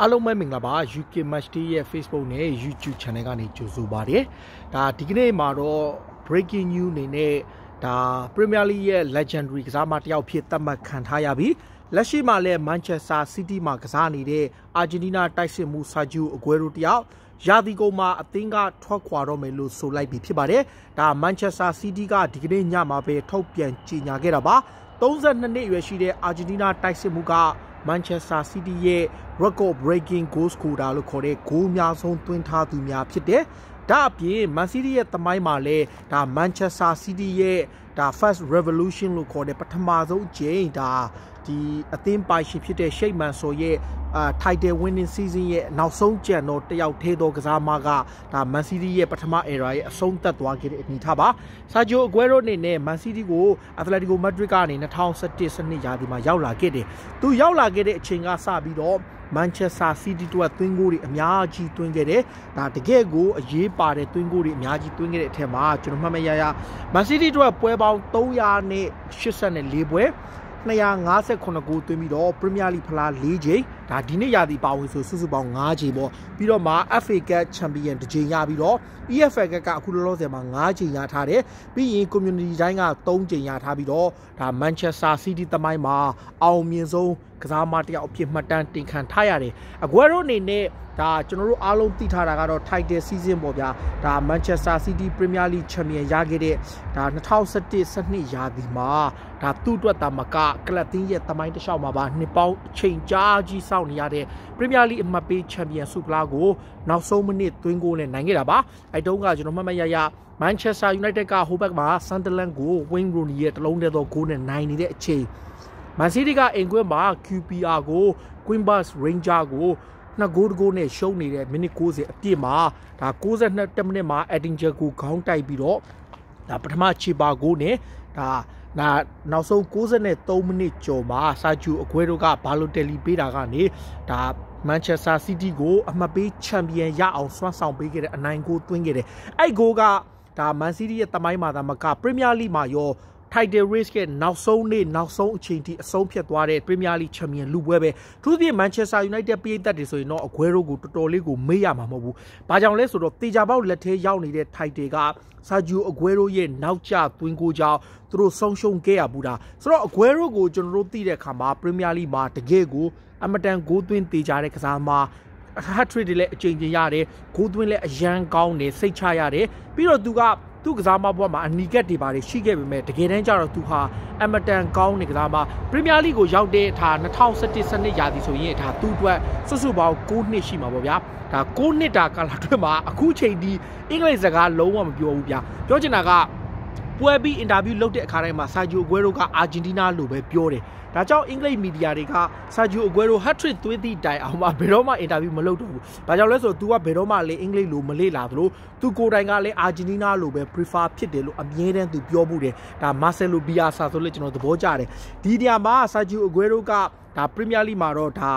အားလုံးပဲမင်္ဂလာပါ UK Match Day ရဲ့ Facebook နဲ့ YouTube Channel ကနေကြိုဆိုပါရစေ။ဒါဒီကနေ့မှာတော့ breaking news အနေနဲ့ဒါ Premier League ရဲ့ legendary ကစားမတစ်ယောက်ဖြစ်သတ်မှတ်ခံထားရပြီးလက်ရှိမှာလည်း Manchester City မှာကစားနေတဲ့ Argentina တိုက်စစ်မှု Sergio Aguero တယောက်ရာသီကုန်မှာအသင်းကထွက်ခွာတော့မယ်လို့ဆိုလိုက်ပြီးဖြစ်ပါတယ်။ဒါ Manchester City ကဒီကနေ့ညမှာပဲထုတ်ပြန်ကြေညာခဲ့တာပါ။32နှစ်အရွယ်ရှိတဲ့ Argentina တိုက်စစ်မှုက Manchester City ရဲ့ record breaking goal scorer လို့ခေါ်တဲ့ဂိုးအများဆုံးသွင်းထားသူများဖြစ်တယ်။ဒါအပြင် Man City ရဲ့သမိုင်းမှာလည်းဒါ Manchester City ရဲ့ဒါ first revolution လို့ခေါ်တဲ့ပထမဆုံးအကြိမ်ဒါဒီအသင်းပိုင်ရှင်ဖြစ်တဲ့ရှိတ်မန်ဆိုရဲ့အာ title winning season ရဲ့နောက်ဆုံးကြံတော့တယောက်သေးသောကစားမကဒါ Man City ရဲ့ပထမ era ရဲ့အဆုံးသက်သွားခဲ့တဲ့အနေထားပါ။ Sergio Aguero အနေနဲ့ Man City ကို Atletico Madrid ကနေ2017စနစ်ရာသီမှာရောက်လာခဲ့တယ်။သူရောက်လာခဲ့တဲ့အချိန်ကစပြီးတော့ Manchester City တို့ကသွင်းကိုတွေအများကြီးသွင်းခဲ့တယ်။ဒါတကယ်ကိုအရေးပါတဲ့သွင်းကိုတွေအများကြီးသွင်းခဲ့တဲ့အထက်မှာကျွန်တော်မှတ်မရရ Man City တို့ကပွဲပေါင်း384ပွဲ259ဂိုးသွင်းပြီးတော့ Premier League ဖလား၄ချိန်ဒါဒီနေ့ရာသီပါဝင်ဆိုစုစုပေါင်း9ချိန်ပေါ့ပြီးတော့မှ FA Cup Champion တစ်ချိန်ရပြီးတော့ EFL Cup ကအခုလောလောဆယ်မှာ9ချိန်ရထားတယ်ပြီးရင် Community တိုင်းက3ချိန်ရထားပြီးတော့ဒါ Manchester City တမိုင်းမှာအောင်မြင်ဆုံးကစားမတယောက်အဖြစ်မှတ်တမ်းတင်ခံထားရတယ်အဂွဲရိုအနေနဲ့ဒါကျွန်တော်တို့အားလုံးသိထားတာကတော့ title season ပေါ့ဗျာဒါ Manchester City Premier League Champion ရခဲ့တဲ့ဒါ2017 12ရာသီမှာဒါသူ့အတွက်တာမကကလပ်တင်းရဲ့တမိုင်းတစ်လျှောက်မှာပါနှစ်ပေါင်းချိန်ကြာကြီးစောင့်နေရတဲ့ Premier League အမှတ်ပေး Champion ဆုကလားကိုနောက်ဆုံးမိနစ်သွင်းကိုနဲ့နိုင်ခဲ့တာပါအဲတုန်းကကျွန်တော်မှတ်မှတ်ရရ Manchester United ကဟိုဘက်မှာ Sunderland ကို Wayne Rooney ရဲ့တလုံးတည်းသောဂိုးနဲ့နိုင်နေတဲ့အချိန်မန်စီးတီးကအိမ်ကွင်းမှာ QPR ကို Queenbus Ranger ကိုနှစ်ဂိုးတဂိုးနဲ့ရှုံးနေတဲ့မိနစ်60အပြည့်မှာဒါ62မိနစ်မှာ Ettinger ကိုခေါင်းတိုက်ပြီးတော့ဒါပထမချေပါဂိုးနဲ့ဒါနာနောက်ဆုံး63မိနစ်ကျော်မှာစာချူအကွဲတို့ကဘာလိုတယ်လီပေးတာကနေဒါမန်ချက်စတာစီးတီးကိုအမှတ်ပေးချန်ပီယံရအောင်စွမ်းဆောင်ပေးခဲ့တဲ့အနိုင်ကိုသွင်းခဲ့တယ်။အဲ့ဂိုးကဒါမန်စီးတီးရဲ့တမိုင်းမှာသာမကပရီးမီးယားလိမှာရော title race ရဲ့နောက်ဆုံးနေ့နောက်ဆုံးအချိန်ထိအဆုံးဖြတ်သွားတဲ့ Premier League Champion လူပွဲပဲသူပြင် Manchester United ပြည်သက်တွေဆိုရင်တော့အကွဲရိုးကိုတော်တော်လေးကိုမေ့ရမှာမဟုတ်ဘူး။ဘာကြောင့်လဲဆိုတော့တေချာပေါက်လက်ထဲရောက်နေတဲ့ title က Sergio Aguero ရဲ့နောက်ကျသွင်းကိုကြောင့်သူတို့ဆုံးရှုံးခဲ့ရဘူးတာဆိုတော့ Aguero ကိုကျွန်တော်တို့သိတဲ့အခါမှာ Premier League မှာတကယ်ကိုအမတန်ဂိုးသွင်းတေချာတဲ့ကစားသမား hat trick တွေလည်းအကြိမ်ကြိမ်ရတယ်ဂိုးသွင်းလည်းအရန်ကောင်းတယ်စိတ်ချရတယ်ပြီးတော့သူကသူ့ကစားမဘွားမှာအနီကက်တွေပါတယ်ရှိခဲ့ပေမဲ့တကယ်တမ်းကျတော့သူဟာအမတန်ကောင်းတဲ့ကစားမပရီးမီးယားလိကိုရောက်တဲ့အခါ2017စနစ်ရာသီဆိုရင်ဒါသူ့အတွက်စွတ်စွတ်ပေါင်း9နှစ်ရှိမှာပေါ့ဗျာဒါ9နှစ်တာကာလအတွက်မှာအခုချိန်ဒီအင်္ဂလိပ်စကားလုံးဝမပြောဘူးဗျာပြောချင်တာကပွဲပြီးအင်တာဗျူးလုပ်တဲ့အခါတိုင်းမှာဆာဂျီယိုအဂွဲရိုကအာဂျင်တီးနားလိုပဲပြောတယ်။ဒါကြောင့်အင်္ဂလိပ်မီဒီယာတွေကဆာဂျီယိုအဂွဲရိုဟတ်ထရစ်သွေးသည့်တိုင်အောင်မှဘယ်တော့မှအင်တာဗျူးမလုပ်တော့ဘူး။ဒါကြောင့်လဲဆိုတော့ तू ကဘယ်တော့မှလည်းအင်္ဂလိပ်လိုမလေ့လာသလို तू ကိုယ်တိုင်ကလည်းအာဂျင်တီးနားလိုပဲ prefer ဖြစ်တယ်လို့အမြဲတမ်း तू ပြောမှုတယ်။ဒါမာဆယ်လိုဘီယာဆာဆိုလည်းကျွန်တော်သဘောကျတယ်။ဒီနေရာမှာဆာဂျီယိုအဂွဲရိုကဒါပရီးမီးယားလိမှာတော့ဒါ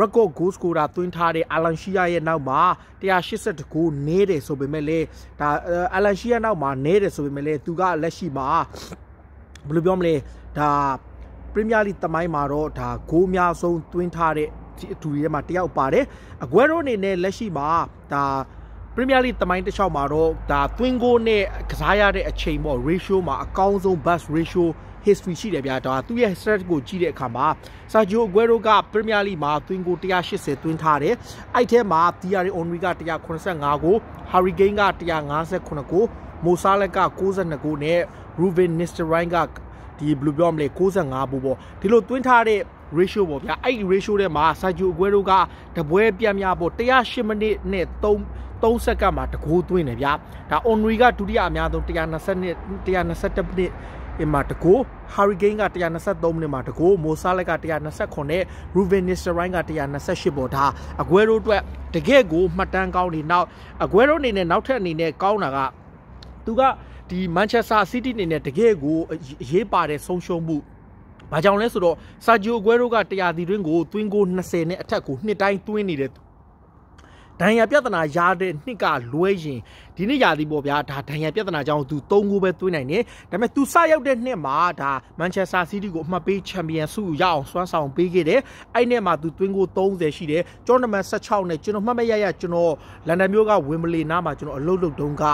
record goal scorer သွင်းထားတဲ့ Alan Shearer ရဲ့နောက်မှာ182ဂိုးနေတယ်ဆိုပေမဲ့လေဒါ Alan Shearer နောက်မှာနေတယ်ဆိုပေမဲ့လေသူကလက်ရှိမှာဘယ်လိုပြောမလဲဒါပရီးမီးယားလိသမိုင်းမှာတော့ဒါဂိုးအများဆုံးသွင်းထားတဲ့အတူတွေမှာတယောက်ပါတယ်အကွဲရိုးအနေနဲ့လက်ရှိမှာဒါပရီးမီးယားလိသမိုင်းတစ်လျှောက်မှာတော့ဒါ twin goal နဲ့ကစားရတဲ့အချိန်ပေါ့ ratio မှာအကောင်းဆုံး best ratio history ရှိတယ်ဗျာဒါသူ့ရဲ့ stat ကိုကြည့်တဲ့အခါမှာ Sergio Aguero က Premier League မှာသွင်းကို180သွင်းထားတယ်အဲ့ထဲမှာ Thierry Henry က185ကို Harry Kane က159ကို Mo Salah က62ကိုနဲ့ Ruben Nistelrooy ကဒီ blue bomb လေ65ဘူးပေါ့ဒီလိုတွင်းထားတဲ့ ratio ပေါ့ဗျာအဲ့ဒီ ratio ထဲမှာ Sergio Aguero ကတပွဲပြန်များပေါ့108မိနစ်နဲ့3 3စက္ကန့်မှာတကိုးသွင်းတယ်ဗျာဒါ Onri ကဒုတိယအများဆုံး120 121မိနစ်အင်မာတကိုဟာရီကိန်းက123မိနစ်မှာတကိုမိုဆာလက်က129နဲ့ရူဗင်နစ်စရိုင်းက128ပေါ်ဒါအကွဲရိုးအတွက်တကယ့်ကိုမှတ်တမ်းကောင်းနေနောက်အကွဲရိုးအနေနဲ့နောက်ထပ်အနေနဲ့ကောင်းတာကသူကဒီမန်ချက်စတာစီးတီးအနေနဲ့တကယ့်ကိုအရေးပါတဲ့ဆုံးရှုံးမှုဘာကြောင့်လဲဆိုတော့ဆာဂျီယိုဂွဲရိုက100တီတွင်းကိုတွင်းကို20နဲ့အထက်ကိုနှစ်တိုင်းတွင်းနေတယ်ဒဏ်ရာပြဿနာရတဲ့နှစ်ကလွဲရင်ဒီနေ့ရာသီပေါ့ဗျာဒါဒန်ရန်ပြဿနာကြောင့်သူ၃ဂိုးပဲသွင်းနိုင်တယ်ဒါပေမဲ့သူစရောက်တဲ့နှစ်မှာဒါမန်ချက်စတာစီးတီးကိုအမှတ်ပေးချန်ပီယံဆုရအောင်စွမ်းဆောင်ပေးခဲ့တယ်အဲ့နဲ့မှာသူသွင်းဂိုး30ရှိတယ်ကျောင်းနံပါတ်16နဲ့ကျွန်တော်မှတ်မရရကျွန်တော်လန်ဒန်မြို့ကဝင်းဘလေနားမှာကျွန်တော်အလုပ်လုပ်တုန်းက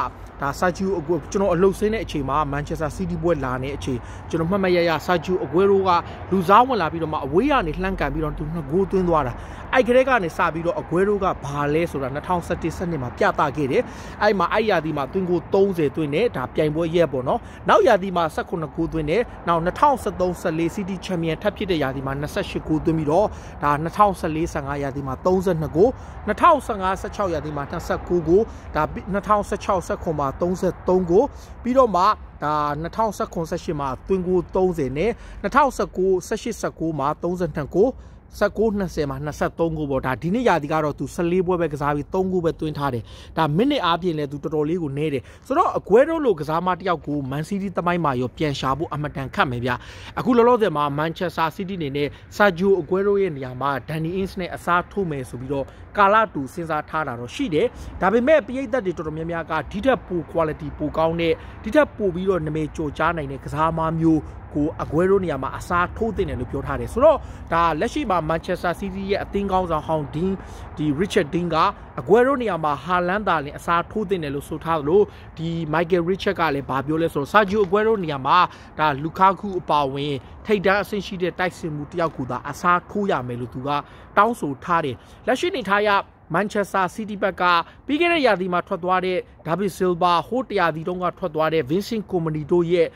ဒါဆာဂျူအကွေကျွန်တော်အလုပ်ဆင်းတဲ့အချိန်မှာမန်ချက်စတာစီးတီးပွဲလာနေတဲ့အချိန်ကျွန်တော်မှတ်မရရဆာဂျူအကွေရိုကလူစားဝင်လာပြီးတော့မှအဝေးကနေလှမ်းကန်ပြီးတော့သူနှစ်ဂိုးသွင်းသွားတာအဲ့ကလေးကနေစပြီးတော့အကွေရိုကဘာလဲဆိုတာ2017စနစ်မှာပြသခဲ့တယ်အဲ့မှာအဲ့ရာသီမှာသွင်းကို30သွင်းနဲ့ဒါပြိုင်ပွဲရက်ပေါ့နော်နောက်ရာသီမှာ18ကိုသွင်းနဲ့နောက်2013 14 City Champion ထပ်ဖြစ်တဲ့ရာသီမှာ28ကိုသွင်းပြီးတော့ဒါ2014 15ရာသီမှာ32ကို2015 16ရာသီမှာ29ကိုဒါ2016 19မှာ33ကိုပြီးတော့မှဒါ2019 18မှာသွင်းကို30နဲ့2019 18 19မှာ32ကို16 20မှာ23ခုပေါ့ဒါဒီနေ့ရာသီကတော့သူ14ပွဲပဲကစားပြီး3ခုပဲတွင်းထားတယ်ဒါမိနစ်အားဖြင့်လည်းသူတော်တော်လေးကိုနှဲတယ်ဆိုတော့အကွဲတော့လို့ကစားမတယောက်ကိုမန်စီးတီးတမိုင်းမှာရောပြန်ရှာဖို့အမတန်ခတ်မယ်ဗျာအခုလောလောဆယ်မှာမန်ချက်စတာစီးတီးနေနဲ့ဆာဂျီယိုအကွဲတော့ရဲ့နေရာမှာဒန်နီအင်းစ်နဲ့အစားထိုးမယ်ဆိုပြီးတော့ကာလာတူစဉ်းစားထားတာတော့ရှိတယ်ဒါပေမဲ့ပရိသတ်တွေတော်တော်များများကဒီထက်ပို quality ပိုကောင်းတဲ့ဒီထက်ပိုပြီးတော့နမေကြော်ကြားနိုင်တဲ့ကစားမမျိုးကိုအဂွဲရိုနေရာမှာအစားထိုးတင်တယ်လို့ပြောထားတယ်ဆိုတော့ဒါလက်ရှိမှာ Manchester City ရဲ့အသင်းကောင်းဆောင်ဟောင်းဒင်းဒီ Richard Dean ကအဂွဲရိုနေရာမှာဟာလန်ဒါလင်အစားထိုးတင်တယ်လို့ဆိုထားသလိုဒီ Michael Richard ကလည်းဗာပြောလဲဆိုတော့ Sergio Aguero နေရာမှာဒါ Lukaku အပါဝင်ထိပ်တန်းအဆင့်ရှိတဲ့တိုက်စင်မှုတယောက်ကူသာအစားထိုးရမယ်လို့သူကတောင်းဆိုထားတယ်လက်ရှိနေထားရမန်ချက်စတာစီးတီးဘက်ကပြီးခဲ့တဲ့ရာသီမှာထွက်သွားတဲ့ဒါဗစ်ဆီလ်ဗာဟိုးတရာသီတုန်းကထွက်သွားတဲ့ဗင်းဆင်ကွန်မနီတို့ရဲ့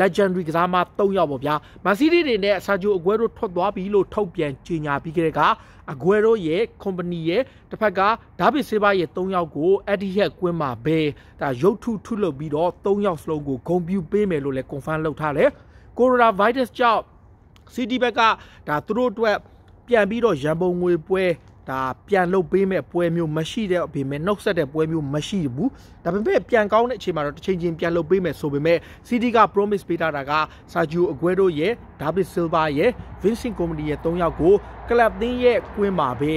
legendary ကစားမ3ယောက်ပေါ့ဗျာမန်စီးတီးတွေနဲ့ဆာဂျိုအဂွဲရိုထွက်သွားပြီလို့ထုတ်ပြန်ကြေညာပြီးခဲ့တဲ့ကအဂွဲရိုရဲ့ company ရဲ့တစ်ဖက်ကဒါဗစ်ဆေးဘာရဲ့3ယောက်ကိုအက်ဒီဟက်ကွင်းမှာပဲဒါရုပ်ထုထုလုပ်ပြီးတော့3ယောက်စလုံးကိုဂုံပြူပေးမယ်လို့လည်း confirm လုပ်ထားတယ်ကိုရိုနာဗိုင်းရပ်စ်ကြောင့် City ဘက်ကဒါသူတို့အတွက် ပြန်ပြီးတော့ရန်ပုံငွေပွဲဒါပြန်လုတ်ပေးမဲ့ပွဲမျိုးမရှိတဲ့ဗေမဲ့နှုတ်ဆက်တဲ့ပွဲမျိုးမရှိဘူးဒါပေမဲ့ပြန်ကောင်းတဲ့အချိန်မှာတော့တစ်ချိန်ချင်းပြန်လုတ်ပေးမယ်ဆိုပေမဲ့ City က promise ပေးထားတာက Sergio Aguero ရဲ့ David Silva ရဲ့ Vincent Kompany ရဲ့၃ယောက်ကို club သင်းရဲ့ကွင်းမှာပဲ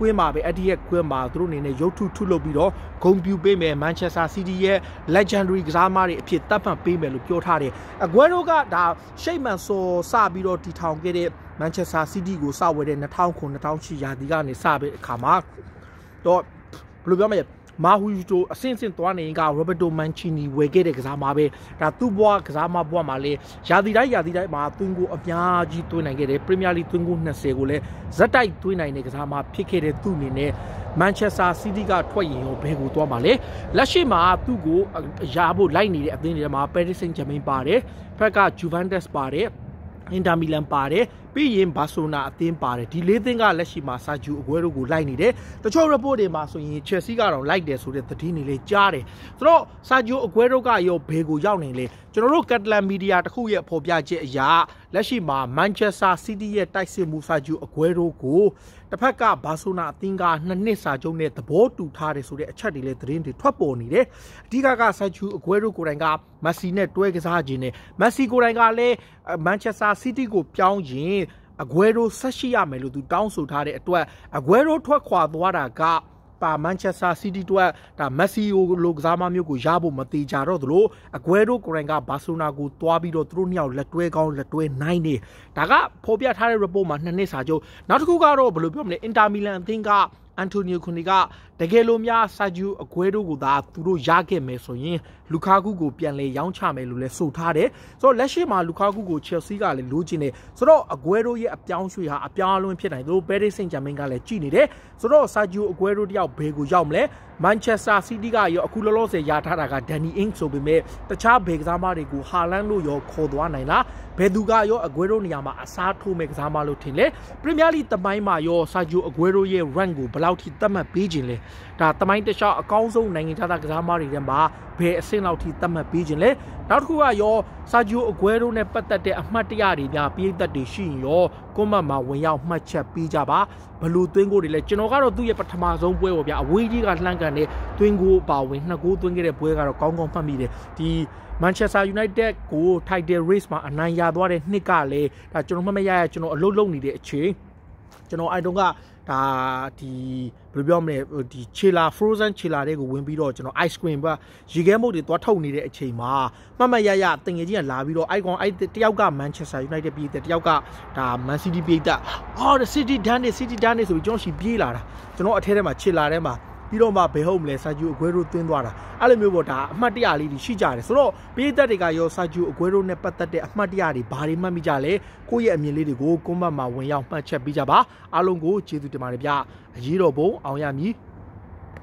ကွင်းမှာပဲအဲ့ဒီရဲ့ကွင်းမှာသူတို့အနေနဲ့ရုပ်ထုထုလုပ်ပြီးတော့ဂုံပြူပေးမယ် Manchester City ရဲ့ legendary ကစားမားတွေအဖြစ်တပ်ပတ်ပေးမယ်လို့ပြောထားတယ်အကွဲတို့ကဒါ shape man ဆိုစပြီးတော့တီထောင်ခဲ့တဲ့ Manchester City ကိုစဝယ်တဲ့2009 2008ရာသီကနေစပြီးအခါမှာတော့ဘယ်လိုပြောမလဲမာဟူတိုအဆင့်ဆင့်သွားနေရင်ကရောဘတ်တိုမန်ချီနီဝယ်ခဲ့တဲ့ကစားမပဲဒါသူ့ဘွားကစားမဘွားမှာလည်းရာသီတိုင်းရာသီတိုင်းမှာသွင်းကိုအများကြီးသွင်းနိုင်ခဲ့တယ်ပရီးမီးယားလိသွင်းကို20ကိုလည်းဇက်တိုက်သွင်းနိုင်တဲ့ကစားမဖြစ်ခဲ့တဲ့သူ့အနေနဲ့မန်ချက်စတာစီးတီးကထွက်ရင်ရောဘယ်ကိုသွားမှာလဲလက်ရှိမှာသူ့ကိုရာဖို့လိုက်နေတဲ့အသင်းတွေမှာပဲရစ်စိန့်ဂျမိန်ပါတယ်ဖက်ကဂျူဗန်တက်စ်ပါတယ်အင်တာမီလန်ပါတယ်ပြီးရင်ဘာဆိုနာအသင်းပါတယ်ဒီလေးသင်းကလက်ရှိမှာစာဂျူအကွဲတို့ကိုလိုက်နေတယ်တချို့ report တွေမှာဆိုရင် Chelsea ကတော့လိုက်တယ်ဆိုတဲ့သတင်းတွေလည်းကြားတယ်ဆိုတော့စာဂျူအကွဲတို့ကရောဘယ်ကိုရောက်နေလဲကျွန်တော်တို့ Catalan Media တခုရဲ့ဖော်ပြချက်အရလက်ရှိမှာ Manchester City ရဲ့တိုက်စစ်မှုစာဂျူအကွဲတို့ကိုတစ်ဖက်ကဘာဆိုနာအသင်းကနှစ်နှစ်စာချုပ်နဲ့သဘောတူထားတယ်ဆိုတဲ့အချက်တွေလည်းသတင်းတွေထွက်ပေါ်နေတယ်အဓိကကစာဂျူအကွဲတို့ကိုယ်တိုင်ကမက်ဆီနဲ့တွဲကစားခြင်းနဲ့မက်ဆီကိုယ်တိုင်ကလည်း Manchester City ကိုပြောင်းရင်အဂွဲရိုဆက်ရှိရမယ်လို့သူတောင်းဆိုထားတဲ့အတွက်အဂွဲရိုထွက်ခွာသွားတာကပါမန်ချက်စတာစီးတီးအတွက်ဒါမက်ဆီကိုလိုကစားမမျိုးကိုရဖို့မသေးကြတော့သလိုအဂွဲရိုကိုရင်ကဘာဆိုနာကိုတွားပြီးတော့သူတို့နှစ်ယောက်လက်တွဲကောင်းလက်တွဲနိုင်နေဒါကဖော်ပြထားတဲ့ report မှာနှစ်နှစ်စာချုပ်နောက်တစ်ခုကတော့ဘယ်လိုပြောမလဲအင်တာမီလန်အသင်းကအန်တိုနီယိုခွန်နီကတကယ်လို့များဆာဂျီယိုအဂွဲဒိုကိုသာသူတို့ရခဲ့မယ်ဆိုရင်လူကာကူကိုပြန်လဲရောင်းချမယ်လို့လဲဆိုထားတယ်ဆိုတော့လက်ရှိမှာလူကာကူကိုချယ်ဆီကလည်းလိုချင်တယ်ဆိုတော့အဂွဲဒိုရဲ့အပြောင်းရွှေ့ဟာအပြောင်းအလဲဖြစ်နိုင်သူပဲရစ်စိန့်ဂျာမင်ကလည်းကြည်နေတယ်ဆိုတော့ဆာဂျီယိုအဂွဲဒိုတယောက်ဘယ်ကိုရောက်မလဲမန်ချက်စတာစီးတီးကရောအခုလောလောဆယ်ရထားတာကဒန်နီအင်းဆိုပေမဲ့တခြားဘယ်ကစားမတွေကိုဟာလန်လို့ရောခေါ်သွားနိုင်လားဘယ်သူကရောအဂွဲရိုနေရာမှာအစားထိုးမဲ့ကစားမလို့ထင်လဲပရီးမီးယားလိသမိုင်းမှာရောဆာဂျီယိုအဂွဲရိုရဲ့ rank ကိုဘယ်လောက်လောက်ထိသတ်မှတ်ပေးခြင်းလဲဒါတမိုင်းတခြားအကောင်းဆုံးနိုင်ငံခြားသားကစားသမားတွေထဲမှာဘယ်အဆင့်လောက်ထိသတ်မှတ်ပေးခြင်းလဲနောက်တစ်ခုကရောစာဂျီယိုအဂွဲရိုနဲ့ပတ်သက်တဲ့အမှတ်တရတွေများပြည့်သက်တွေရှိရင်ရောကွန်မတ်မှာဝင်ရောက်မှတ်ချက်ပေးကြပါဘလူသွင်းကိုတွေလဲကျွန်တော်ကတော့သူ့ရဲ့ပထမဆုံးပွဲပေါ့ဗျာအဝေးကြီးကလှမ်းကန်တဲ့သွင်းကိုအပါဝင်နှစ်ကိုသွင်းခဲ့တဲ့ပွဲကတော့ကောင်းကောင်းမှတ်မိတယ်ဒီ Manchester United ကို title race မှာအနိုင်ရသွားတဲ့နှစ်ကလည်းဒါကျွန်တော်မှတ်မရရကျွန်တော်အလုပ်လုပ်နေတဲ့အချိန်ကျွန်တော်အိုင်တုံးကဒါဒီဘယ်လိုပြောမလဲဒီ chiller frozen chiller တွေကိုဝင်ပြီးတော့ကျွန်တော် ice cream ပါရေခဲမုတ်တွေသွားထုတ်နေတဲ့အချိန်မှာမှတ်မှတ်ရရတင်ငယ်ကြီးကလာပြီးတော့ icon အဲ့တယောက်က Manchester United ပြည်သက်တယောက်ကဒါ Man City ပြည်သက် oh the city done it city done it ဆိုပြီးကျွန်တော်ရှီပြေးလာတာကျွန်တော်အထဲထဲမှာ chiller ထဲမှာပြီးတော့မှဘယ်ဟုတ်မလဲဆာဂျူအဂွဲရိုသွင်းသွားတာအဲ့လိုမျိုးပေါ့ဒါအမှတ်တရလေးတွေရှိကြတယ်ဆိုတော့ပြည်သက်တွေကရောဆာဂျူအဂွဲရိုနဲ့ပတ်သက်တဲ့အမှတ်တရတွေဘာတွေမှတ်မိကြလဲကိုယ့်ရဲ့အမြင်လေးတွေကိုကွန်မန့်မှာဝင်ရောက်မှတ်ချက်ပေးကြပါအားလုံးကိုကျေးဇူးတင်ပါတယ်ဗျအရေးတော်ပုံအောင်ရမည်